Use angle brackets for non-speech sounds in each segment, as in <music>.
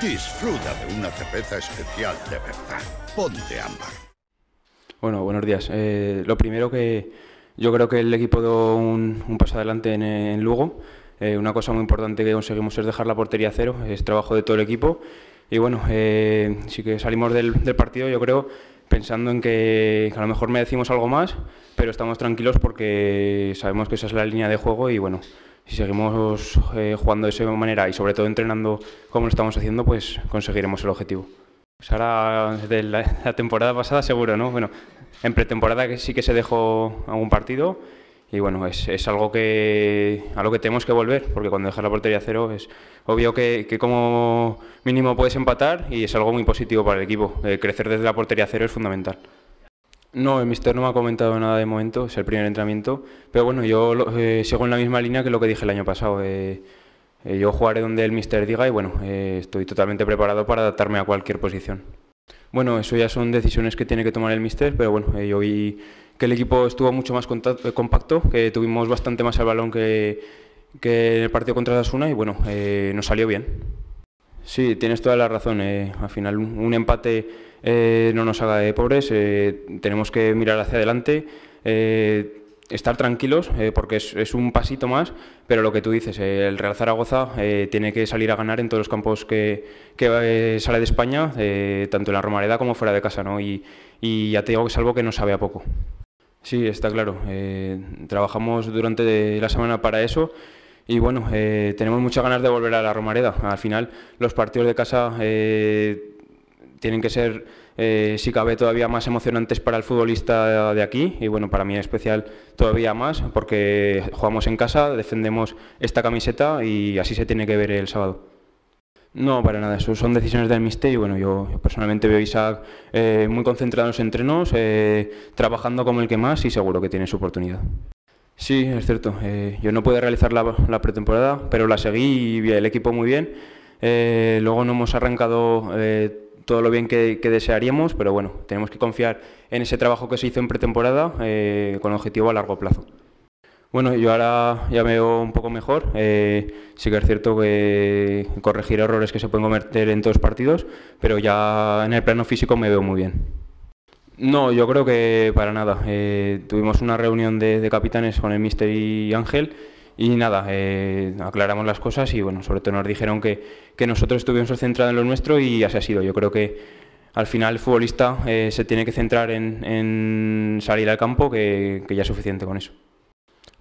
Disfruta de una cerveza especial de verdad. Ponte ámbar. Bueno, buenos días. Eh, lo primero que yo creo que el equipo dio un, paso adelante en, Lugo. Eh, una cosa muy importante que conseguimos es dejar la portería a cero. Es trabajo de todo el equipo. Y bueno, eh, sí que salimos del, partido, yo creo, pensando en que, a lo mejor me decimos algo más, pero estamos tranquilos porque sabemos que esa es la línea de juego y bueno, si seguimos eh, jugando de esa manera y sobre todo entrenando como lo estamos haciendo, pues conseguiremos el objetivo. Pues ahora, desde <laughs> la, temporada pasada seguro, ¿no? Bueno, en pretemporada sí que se dejó algún partido y bueno, es, es, algo que, a lo que tenemos que volver, porque cuando dejas la portería cero es obvio que, como mínimo puedes empatar y es algo muy positivo para el equipo. Eh, crecer desde la portería cero es fundamental. No, el mister no me ha comentado nada de momento, es el primer entrenamiento, pero bueno, yo eh, sigo en la misma línea que lo que dije el año pasado. Eh, eh, yo jugaré donde el mister diga y bueno, estoy totalmente preparado para adaptarme a cualquier posición. Bueno, eso ya son decisiones que tiene que tomar el mister, pero bueno, yo vi que el equipo estuvo mucho más compacto, que tuvimos bastante más el balón que, que el partido contra Asuna y bueno, nos salió bien. Sí, tienes toda la razón. Eh. al final un, empate eh, no nos haga de pobres. Eh, tenemos que mirar hacia adelante, estar tranquilos, porque es, un pasito más. Pero lo que tú dices, el Real Zaragoza tiene que salir a ganar en todos los campos que, que sale de España, tanto en la Romareda como fuera de casa. ¿no? Y, y ya te digo que algo que no sabe a poco. Sí, está claro. trabajamos durante la semana para eso. Y bueno, eh, tenemos muchas ganas de volver a la Romareda. Al final, los partidos de casa eh, tienen que ser, eh, si cabe, todavía más emocionantes para el futbolista de aquí. Y bueno, para mí en especial todavía más, porque jugamos en casa, defendemos esta camiseta y así se tiene que ver el sábado. No, para nada, eso son decisiones del Mister y bueno, yo, yo personalmente veo a Isaac muy concentrado en los entrenos, trabajando como el que más y seguro que tiene su oportunidad. Sí, es cierto. Eh, yo no pude realizar la, pretemporada, pero la seguí y vi el equipo muy bien. Eh, luego no hemos arrancado eh, todo lo bien que, desearíamos, pero bueno, tenemos que confiar en ese trabajo que se hizo en pretemporada con objetivo a largo plazo. Bueno, yo ahora ya me veo un poco mejor. sí que es cierto que corregir errores que se pueden cometer en todos partidos, pero ya en el plano físico me veo muy bien. No, yo creo que para nada. Eh, tuvimos una reunión de, capitanes con el Mister y Ángel y nada, eh, aclaramos las cosas y bueno, sobre todo nos dijeron que, nosotros estuvimos centrados en lo nuestro y así ha sido. Yo creo que al final el futbolista eh, se tiene que centrar en, salir al campo, que ya es suficiente con eso.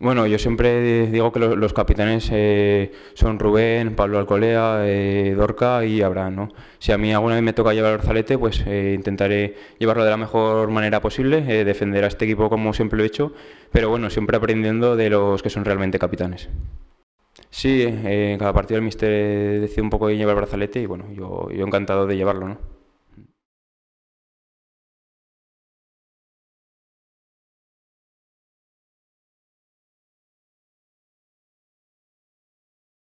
Bueno, yo siempre digo que los, capitanes eh, son Rubén, Pablo Alcolea, eh, Dorca y Abraham. ¿no? Si a mí alguna vez me toca llevar el brazalete, pues eh, intentaré llevarlo de la mejor manera posible, defender a este equipo como siempre lo he hecho, pero bueno, siempre aprendiendo de los que son realmente capitanes. Sí, en cada partido el mister decide un poco de llevar el brazalete y bueno, yo, yo encantado de llevarlo, ¿no?